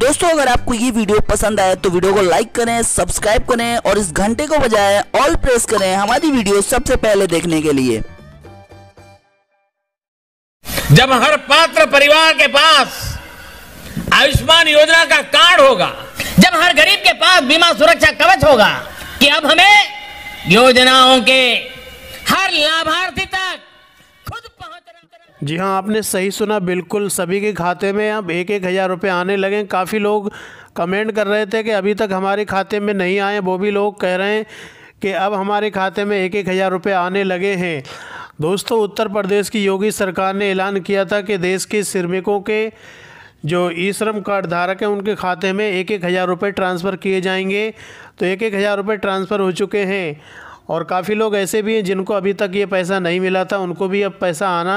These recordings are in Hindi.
दोस्तों अगर आपको ये वीडियो पसंद आए तो वीडियो को लाइक करें सब्सक्राइब करें और इस घंटे को बजाय ऑल प्रेस करें हमारी वीडियो सबसे पहले देखने के लिए जब हर पात्र परिवार के पास आयुष्मान योजना का कार्ड होगा जब हर गरीब के पास बीमा सुरक्षा कवच होगा कि अब हमें योजनाओं के हर लाभार्थी तक जी हाँ आपने सही सुना बिल्कुल सभी के खाते में अब एक एक हज़ार रुपये आने लगे काफ़ी लोग कमेंट कर रहे थे कि अभी तक हमारे खाते में नहीं आए वो भी लोग कह रहे हैं कि अब हमारे खाते में एक एक हज़ार रुपये आने लगे हैं दोस्तों उत्तर प्रदेश की योगी सरकार ने ऐलान किया था कि देश के श्रमिकों के जो ई श्रम कार्ड धारक हैं उनके खाते में एक एक हज़ार रुपये ट्रांसफ़र किए जाएंगे तो एक एक हज़ार रुपये ट्रांसफ़र हो चुके हैं और काफ़ी लोग ऐसे भी हैं जिनको अभी तक ये पैसा नहीं मिला था उनको भी अब पैसा आना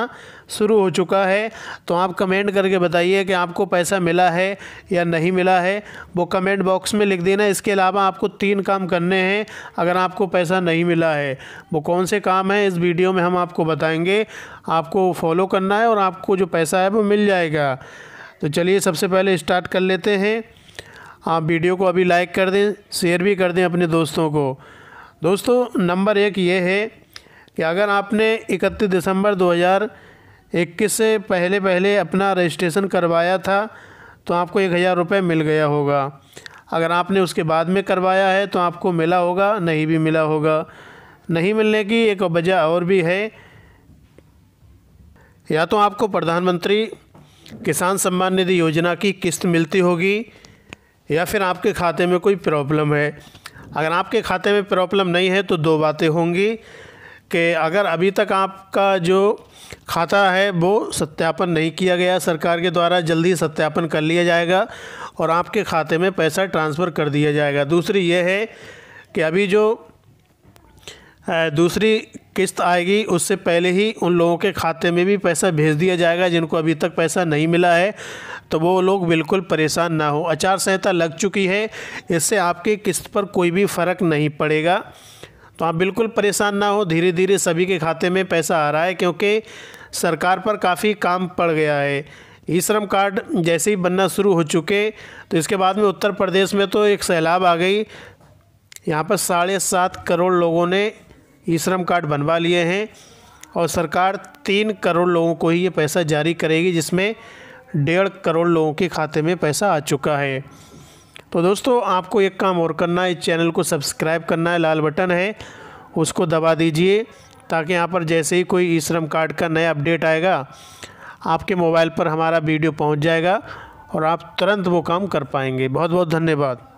शुरू हो चुका है तो आप कमेंट करके बताइए कि आपको पैसा मिला है या नहीं मिला है वो कमेंट बॉक्स में लिख देना इसके अलावा आपको तीन काम करने हैं अगर आपको पैसा नहीं मिला है वो कौन से काम हैं इस वीडियो में हम आपको बताएंगे आपको फॉलो करना है और आपको जो पैसा है वो मिल जाएगा तो चलिए सबसे पहले स्टार्ट कर लेते हैं आप वीडियो को अभी लाइक कर दें शेयर भी कर दें अपने दोस्तों को दोस्तों नंबर एक ये है कि अगर आपने 31 दिसंबर 2021 से पहले पहले अपना रजिस्ट्रेशन करवाया था तो आपको एक हज़ार रुपये मिल गया होगा अगर आपने उसके बाद में करवाया है तो आपको मिला होगा नहीं भी मिला होगा नहीं मिलने की एक वजह और भी है या तो आपको प्रधानमंत्री किसान सम्मान निधि योजना की किस्त मिलती होगी या फिर आपके खाते में कोई प्रॉब्लम है अगर आपके खाते में प्रॉब्लम नहीं है तो दो बातें होंगी कि अगर अभी तक आपका जो खाता है वो सत्यापन नहीं किया गया सरकार के द्वारा जल्दी सत्यापन कर लिया जाएगा और आपके खाते में पैसा ट्रांसफ़र कर दिया जाएगा दूसरी ये है कि अभी जो दूसरी किस्त आएगी उससे पहले ही उन लोगों के खाते में भी पैसा भेज दिया जाएगा जिनको अभी तक पैसा नहीं मिला है तो वो लोग बिल्कुल परेशान ना हो आचार संहिता लग चुकी है इससे आपकी किस्त पर कोई भी फ़र्क नहीं पड़ेगा तो आप बिल्कुल परेशान ना हो धीरे धीरे सभी के खाते में पैसा आ रहा है क्योंकि सरकार पर काफ़ी काम पड़ गया है ई श्रम कार्ड जैसे ही बनना शुरू हो चुके तो इसके बाद में उत्तर प्रदेश में तो एक सैलाब आ गई यहाँ पर साढ़े सात करोड़ लोगों ने ई श्रम कार्ड बनवा लिए हैं और सरकार तीन करोड़ लोगों को ही ये पैसा जारी करेगी जिसमें डेढ़ करोड़ लोगों के खाते में पैसा आ चुका है तो दोस्तों आपको एक काम और करना है इस चैनल को सब्सक्राइब करना है लाल बटन है उसको दबा दीजिए ताकि यहाँ पर जैसे ही कोई ई श्रम कार्ड का नया अपडेट आएगा आपके मोबाइल पर हमारा वीडियो पहुँच जाएगा और आप तुरंत वो काम कर पाएंगे बहुत बहुत धन्यवाद